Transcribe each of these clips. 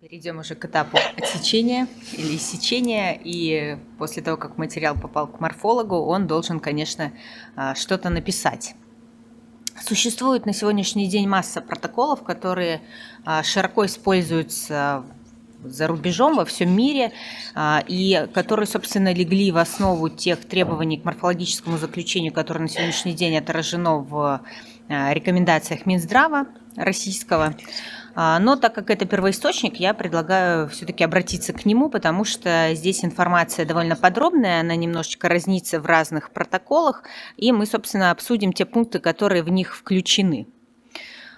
Перейдем уже к этапу отсечения или сечения. И после того, как материал попал к морфологу, он должен, конечно, а, что-то написать. Существует на сегодняшний день масса протоколов, которые а, широко используются за рубежом, во всем мире, а, и которые, собственно, легли в основу тех требований к морфологическому заключению, которое на сегодняшний день отражено в рекомендациях Минздрава российского. А, но так как это первоисточник, я предлагаю все-таки обратиться к нему, потому что здесь информация довольно подробная, она немножечко разнится в разных протоколах, и мы, собственно, обсудим те пункты, которые в них включены.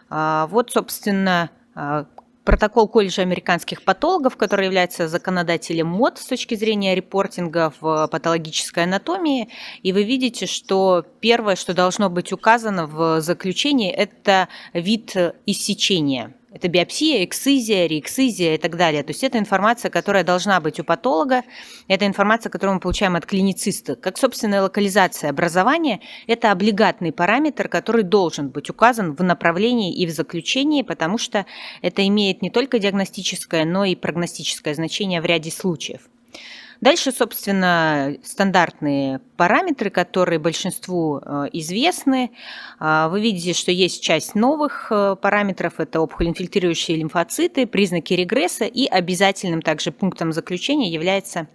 А, вот, собственно, а, протокол колледжа американских патологов, который является законодателем МОД с точки зрения репортинга в патологической анатомии. И вы видите, что первое, что должно быть указано в заключении, это вид иссечения это биопсия, эксизия, реэксизия и так далее. То есть это информация, которая должна быть у патолога, это информация, которую мы получаем от клинициста. Как, собственно, локализация образования – это облигатный параметр, который должен быть указан в направлении и в заключении, потому что это имеет не только диагностическое, но и прогностическое значение в ряде случаев. Дальше, собственно, стандартные параметры, которые большинству э, известны. А, вы видите, что есть часть новых э, параметров. Это опухолеинфильтрирующие лимфоциты, признаки регресса. И обязательным также пунктом заключения является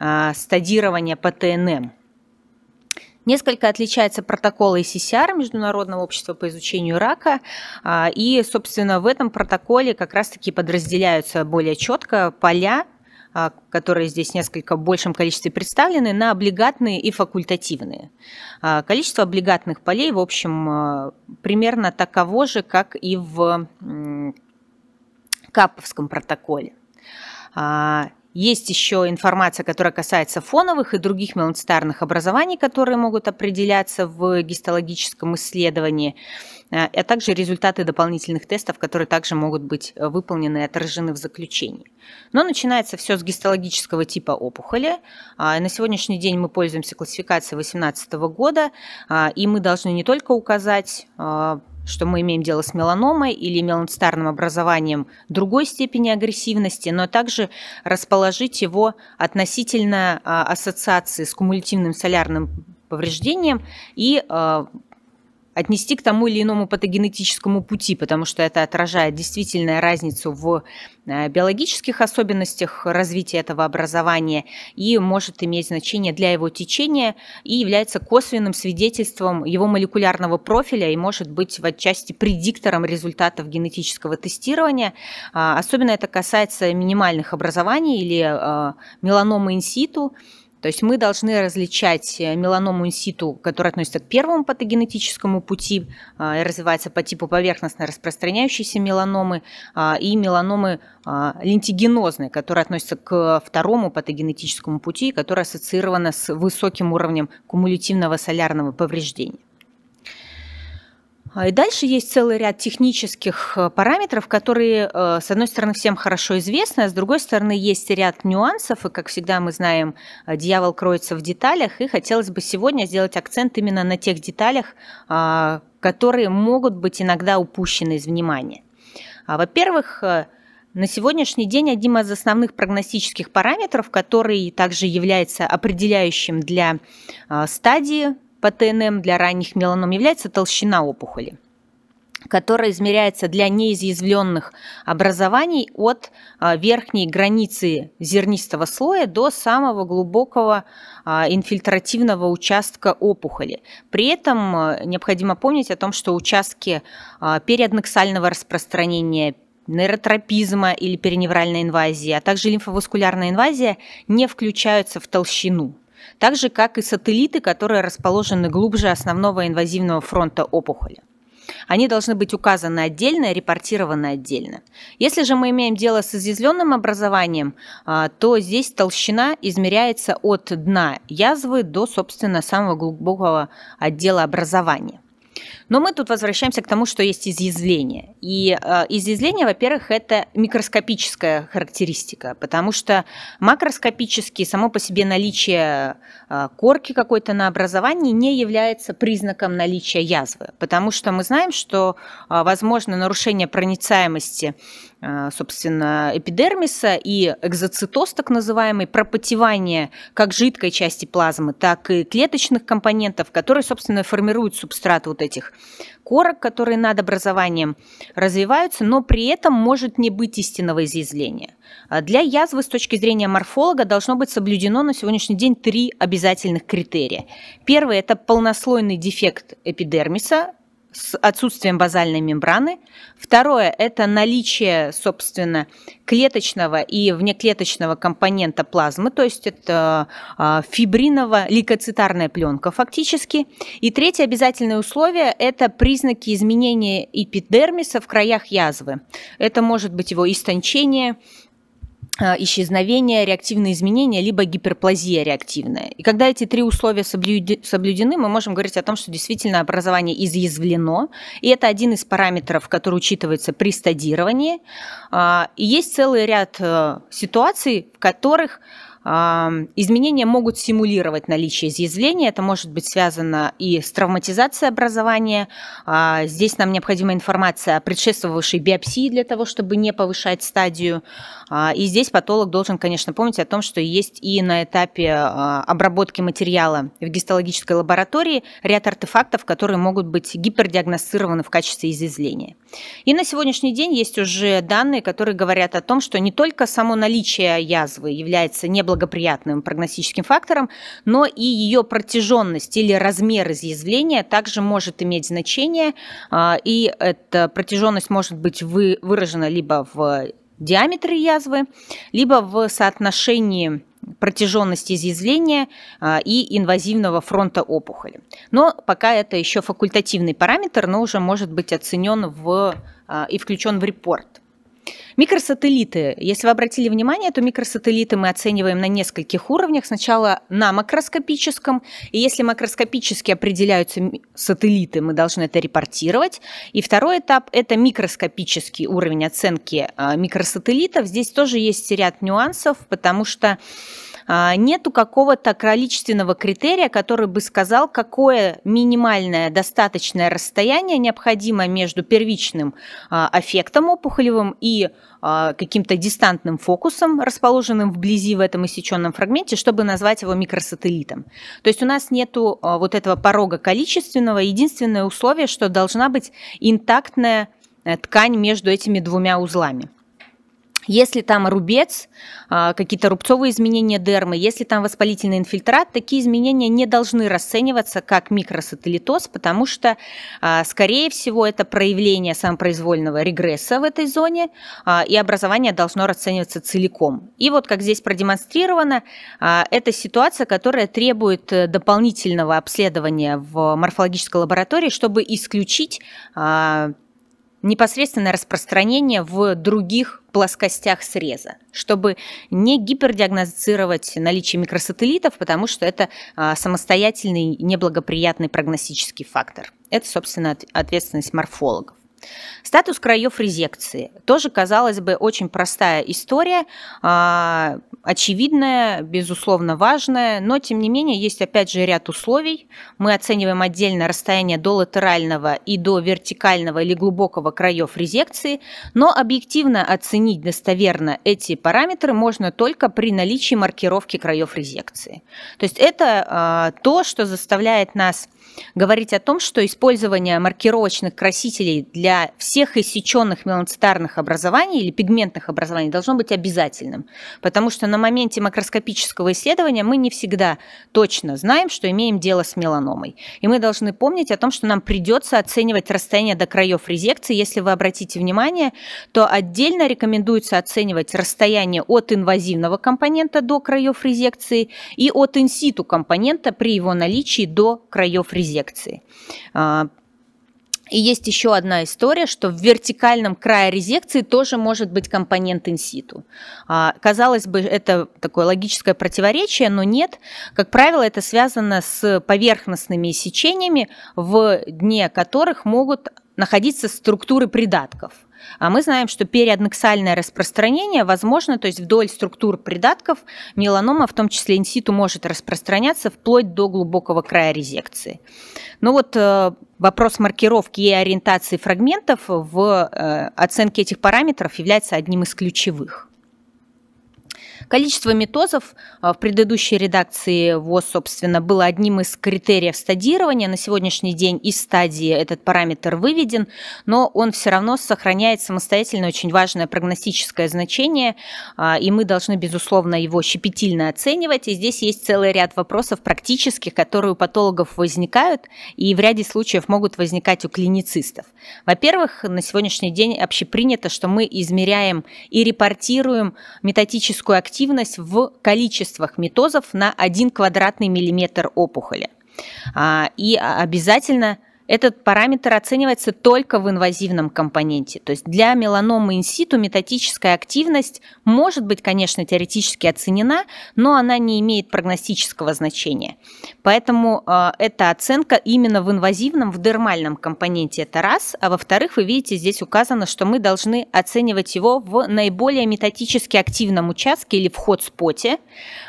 а, стадирование по ТНМ. Несколько отличается протокол ICCR Международного общества по изучению рака, а, и, собственно, в этом протоколе как раз-таки подразделяются более четко поля а, которые здесь несколько в большем количестве представлены, на облигатные и факультативные. А, количество облигатных полей, в общем, а, примерно таково же, как и в Каповском протоколе. Есть еще информация, которая касается фоновых и других меланцитарных образований, которые могут определяться в гистологическом исследовании, э, а также результаты дополнительных тестов, которые также могут быть э, выполнены и отражены в заключении. Но начинается все с гистологического типа опухоли. А, на сегодняшний день мы пользуемся классификацией 2018 года, а, и мы должны не только указать а, что мы имеем дело с меланомой или меланцитарным образованием другой степени агрессивности, но также расположить его относительно а, ассоциации с кумулятивным солярным повреждением и а, отнести к тому или иному патогенетическому пути, потому что это отражает действительно разницу в э, биологических особенностях развития этого образования и может иметь значение для его течения и является косвенным свидетельством его молекулярного профиля и может быть в отчасти предиктором результатов генетического тестирования. А, особенно это касается минимальных образований или э, меланомы инситу, то есть мы должны различать э, меланому инситу, которая относится к первому патогенетическому пути, э, и развивается по типу поверхностно распространяющейся меланомы, э, и меланомы лентигенозные, которая относится к второму патогенетическому пути, которая ассоциирована с высоким уровнем кумулятивного солярного повреждения. А, и дальше есть целый ряд технических э, параметров, которые, э, с одной стороны, всем хорошо известны, а с другой стороны, есть ряд нюансов, и, как всегда, мы знаем, э, дьявол кроется в деталях, и хотелось бы сегодня сделать акцент именно на тех деталях, а, которые могут быть иногда упущены из внимания. А, во-первых, на сегодняшний день одним из основных прогностических параметров, который также является определяющим для стадии по ТНМ для ранних меланом является толщина опухоли которая измеряется для неизъязвленных образований от а, верхней границы зернистого слоя до самого глубокого а, инфильтративного участка опухоли. При этом а, необходимо помнить о том, что участки периаднексального распространения нейротропизма или переневральной инвазия, а также лимфоваскулярная инвазия не включаются в толщину так же как и сателлиты, которые расположены глубже основного инвазивного фронта опухоли. Они должны быть указаны отдельно и репортированы отдельно. Если же мы имеем дело с изъязвленным образованием, а, то здесь толщина измеряется от дна язвы до, собственно, самого глубокого отдела образования. Но мы тут возвращаемся к тому, что есть изъязвление. И э, изъязвление, во-первых, это микроскопическая характеристика, потому что макроскопически само по себе наличие э, корки какой-то на образовании не является признаком наличия язвы, потому что мы знаем, что э, возможно нарушение проницаемости э, собственно, эпидермиса и экзоцитоз, так называемый, пропотевание как жидкой части плазмы, так и клеточных компонентов, которые, собственно, формируют субстрат вот этих корок, которые над образованием развиваются, но при этом может не быть истинного изъязвления. А для язвы с точки зрения морфолога должно быть соблюдено на сегодняшний день три обязательных критерия. Первый – это полнослойный дефект эпидермиса, с отсутствием базальной мембраны. Второе – это наличие, собственно, клеточного и внеклеточного компонента плазмы, то есть это а, фибриново-лейкоцитарная пленка фактически. И третье обязательное условие – это признаки изменения эпидермиса в краях язвы. Это может быть его истончение, Э, исчезновение, реактивные изменения, либо гиперплазия реактивная. И когда эти три условия соблюдены, мы можем говорить о том, что действительно образование изъязвлено, и это один из параметров, который учитывается при стадировании. А, и есть целый ряд э, ситуаций, в которых Изменения могут симулировать наличие изъязвления. Это может быть связано и с травматизацией образования. А, здесь нам необходима информация о предшествовавшей биопсии для того, чтобы не повышать стадию. А, и здесь патолог должен, конечно, помнить о том, что есть и на этапе а, обработки материала в гистологической лаборатории ряд артефактов, которые могут быть гипердиагностированы в качестве изъязвления. И на сегодняшний день есть уже данные, которые говорят о том, что не только само наличие язвы является неблагоприятным, благоприятным прогностическим фактором, но и ее протяженность или размер изъязвления также может иметь значение, а, и эта протяженность может быть выражена либо в диаметре язвы, либо в соотношении протяженности изъязвления а, и инвазивного фронта опухоли. Но пока это еще факультативный параметр, но уже может быть оценен в, а, и включен в репорт. Микросателлиты. Если вы обратили внимание, то микросателлиты мы оцениваем на нескольких уровнях. Сначала на макроскопическом. И если макроскопически определяются сателлиты, мы должны это репортировать. И второй этап – это микроскопический уровень оценки а, микросателлитов. Здесь тоже есть ряд нюансов, потому что а, нету какого-то количественного критерия, который бы сказал, какое минимальное достаточное расстояние необходимо между первичным а, эффектом опухолевым и а, каким-то дистантным фокусом, расположенным вблизи в этом иссеченном фрагменте, чтобы назвать его микросателлитом. То есть у нас нет вот этого порога количественного. Единственное условие, что должна быть интактная э, ткань между этими двумя узлами. Если там рубец, а, какие-то рубцовые изменения дермы, если там воспалительный инфильтрат, такие изменения не должны расцениваться как микросателлитоз, потому что, а, скорее всего, это проявление самопроизвольного регресса в этой зоне, а, и образование должно расцениваться целиком. И вот, как здесь продемонстрировано, это ситуация, которая требует э, дополнительного обследования в морфологической лаборатории, чтобы исключить непосредственное распространение в других плоскостях среза, чтобы не гипердиагностировать наличие микросателлитов, потому что это а, самостоятельный неблагоприятный прогностический фактор. Это, собственно, ответственность морфологов. Статус краев резекции. Тоже, казалось бы, очень простая история, а, очевидная, безусловно важная, но, тем не менее, есть, опять же, ряд условий. Мы оцениваем отдельно расстояние до латерального и до вертикального или глубокого краев резекции, но объективно оценить достоверно эти параметры можно только при наличии маркировки краев резекции. То есть это а, то, что заставляет нас говорить о том, что использование маркировочных красителей для для всех иссеченных меланцитарных образований или пигментных образований должно быть обязательным, потому что на моменте макроскопического исследования мы не всегда точно знаем, что имеем дело с меланомой. И мы должны помнить о том, что нам придется оценивать расстояние до краев резекции. Если вы обратите внимание, то отдельно рекомендуется оценивать расстояние от инвазивного компонента до краев резекции и от инситу компонента при его наличии до краев резекции. А, и есть еще одна история, что в вертикальном крае резекции тоже может быть компонент инситу. А, казалось бы, это такое логическое противоречие, но нет. Как правило, это связано с поверхностными сечениями, в дне которых могут находиться структуры придатков. А мы знаем, что периаднексальное распространение возможно, то есть вдоль структур придатков меланома, в том числе инситу, может распространяться вплоть до глубокого края резекции. Ну вот э, вопрос маркировки и ориентации фрагментов в э, оценке этих параметров является одним из ключевых. Количество метозов а, в предыдущей редакции ВОЗ, собственно, было одним из критериев стадирования. На сегодняшний день из стадии этот параметр выведен, но он все равно сохраняет самостоятельно очень важное прогностическое значение, а, и мы должны, безусловно, его щепетильно оценивать. И здесь есть целый ряд вопросов практических, которые у патологов возникают и в ряде случаев могут возникать у клиницистов. Во-первых, на сегодняшний день общепринято, что мы измеряем и репортируем метатическую активность активность в количествах метозов на 1 квадратный миллиметр опухоли. А, и обязательно этот параметр оценивается только в инвазивном компоненте. То есть для меланомы инситу метатическая активность может быть, конечно, теоретически оценена, но она не имеет прогностического значения. Поэтому э, эта оценка именно в инвазивном, в дермальном компоненте это раз. А во-вторых, вы видите, здесь указано, что мы должны оценивать его в наиболее метатически активном участке или в хотспоте.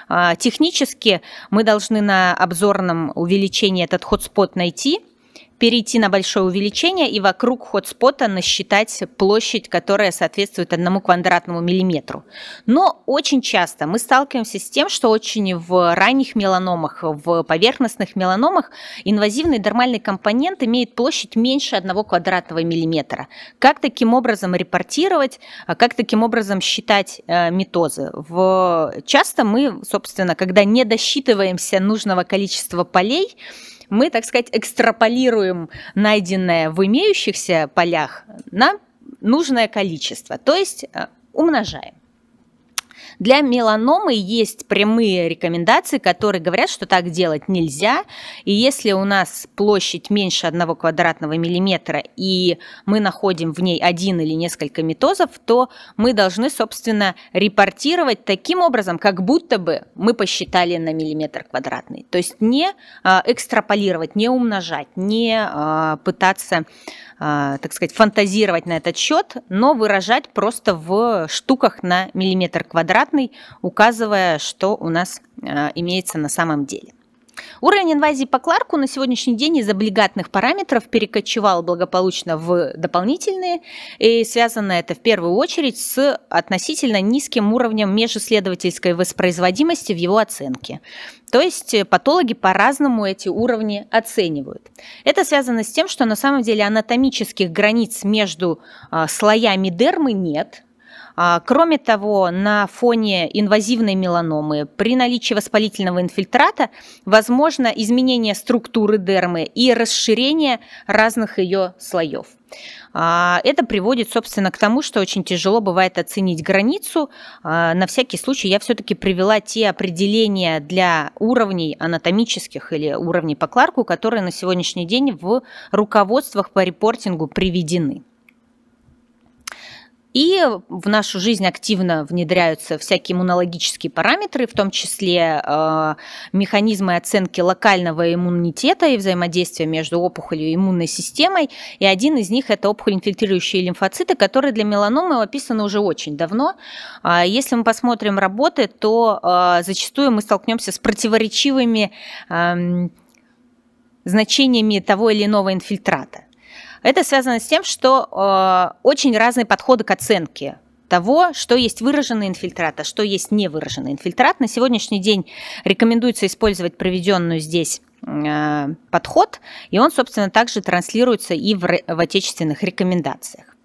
Э, технически мы должны на обзорном увеличении этот хотспот найти – перейти на большое увеличение и вокруг хотспота насчитать площадь, которая соответствует одному квадратному миллиметру. Но очень часто мы сталкиваемся с тем, что очень в ранних меланомах, в поверхностных меланомах инвазивный дермальный компонент имеет площадь меньше одного квадратного миллиметра. Как таким образом репортировать, а как таким образом считать э, митозы? В... Часто мы, собственно, когда не досчитываемся нужного количества полей, мы, так сказать, экстраполируем найденное в имеющихся полях на нужное количество, то есть э, умножаем. Для меланомы есть прямые рекомендации, которые говорят, что так делать нельзя. И если у нас площадь меньше 1 квадратного миллиметра, и мы находим в ней один или несколько метозов, то мы должны, собственно, репортировать таким образом, как будто бы мы посчитали на миллиметр квадратный. То есть не а, экстраполировать, не умножать, не а, пытаться, а, так сказать, фантазировать на этот счет, но выражать просто в штуках на миллиметр квадратный квадратный, указывая, что у нас э, имеется на самом деле. Уровень инвазии по Кларку на сегодняшний день из облигатных параметров перекочевал благополучно в дополнительные, и связано это в первую очередь с относительно низким уровнем межисследовательской воспроизводимости в его оценке. То есть э, патологи по-разному эти уровни оценивают. Это связано с тем, что на самом деле анатомических границ между а, слоями дермы нет – а, кроме того, на фоне инвазивной меланомы при наличии воспалительного инфильтрата возможно изменение структуры дермы и расширение разных ее слоев. А, это приводит, собственно, к тому, что очень тяжело бывает оценить границу. А, на всякий случай я все-таки привела те определения для уровней анатомических или уровней по Кларку, которые на сегодняшний день в руководствах по репортингу приведены. И в нашу жизнь активно внедряются всякие иммунологические параметры, в том числе э, механизмы оценки локального иммунитета и взаимодействия между опухолью и иммунной системой. И один из них – это опухоль инфильтрирующие лимфоциты, которые для меланомы описаны уже очень давно. А, если мы посмотрим работы, то э, зачастую мы столкнемся с противоречивыми э, значениями того или иного инфильтрата. Это связано с тем, что э, очень разные подходы к оценке того, что есть выраженный инфильтрат, а что есть невыраженный инфильтрат. На сегодняшний день рекомендуется использовать проведенную здесь э, подход, и он, собственно, также транслируется и в, в отечественных рекомендациях.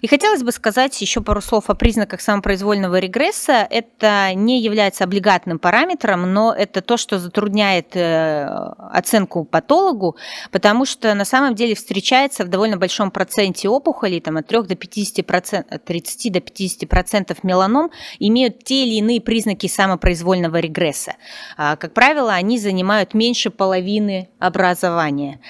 И хотелось бы сказать еще пару слов о признаках самопроизвольного регресса. Это не является облигатным параметром, но это то, что затрудняет э, оценку патологу, потому что на самом деле встречается в довольно большом проценте опухолей, там от 3 до 50 процентов, от 30 до 50 процентов меланом имеют те или иные признаки самопроизвольного регресса. А, как правило, они занимают меньше половины образования.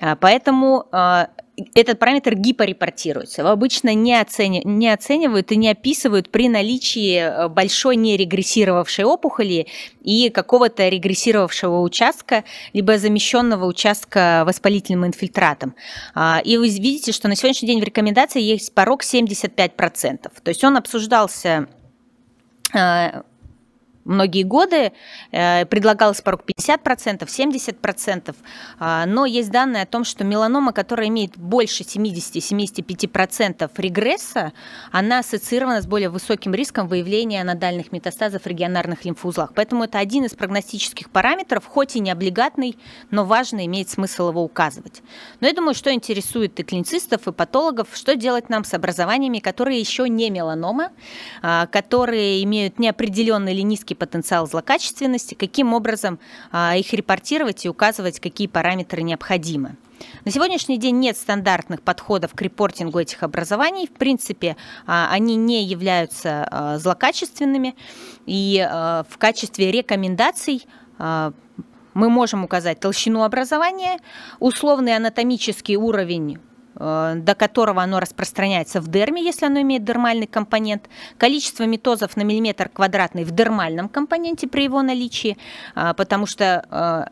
А, поэтому а, этот параметр гипорепортируется. Его обычно не, оцени, не оценивают и не описывают при наличии э, большой нерегрессировавшей опухоли и какого-то регрессировавшего участка, либо замещенного участка воспалительным инфильтратом. А, и вы видите, что на сегодняшний день в рекомендации есть порог 75%. То есть он обсуждался э, многие годы. Предлагалось порог 50%, 70%, но есть данные о том, что меланома, которая имеет больше 70-75% регресса, она ассоциирована с более высоким риском выявления анодальных метастазов в регионарных лимфоузлах. Поэтому это один из прогностических параметров, хоть и не облигатный, но важно, имеет смысл его указывать. Но я думаю, что интересует и клиницистов, и патологов, что делать нам с образованиями, которые еще не меланома, а, которые имеют неопределенный или низкий потенциал злокачественности, каким образом а, их репортировать и указывать, какие параметры необходимы. На сегодняшний день нет стандартных подходов к репортингу этих образований. В принципе, а, они не являются а, злокачественными. И в качестве рекомендаций мы можем указать толщину образования, условный анатомический уровень Э, до которого оно распространяется в дерме, если оно имеет дермальный компонент, количество метозов на миллиметр квадратный в дермальном компоненте при его наличии, э, потому что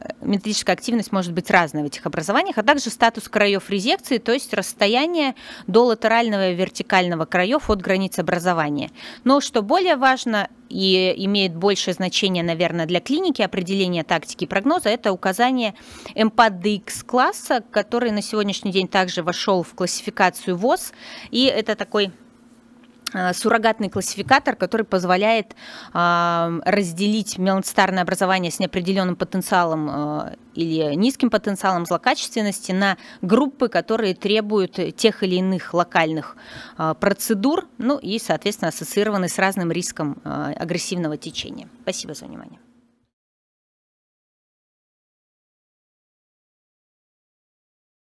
э, метрическая активность может быть разной в этих образованиях, а также статус краев резекции, то есть расстояние до латерального и вертикального краев от границ образования. Но что более важно, и имеет большее значение, наверное, для клиники определения тактики прогноза, это указание МПДХ а класса, который на сегодняшний день также вошел в классификацию ВОЗ, и это такой Э, суррогатный классификатор, который позволяет а, разделить меланцитарное образование с неопределенным потенциалом э, или низким потенциалом злокачественности на группы, которые требуют тех или иных локальных а, процедур, ну и, соответственно, ассоциированы с разным риском а, агрессивного течения. Спасибо за внимание.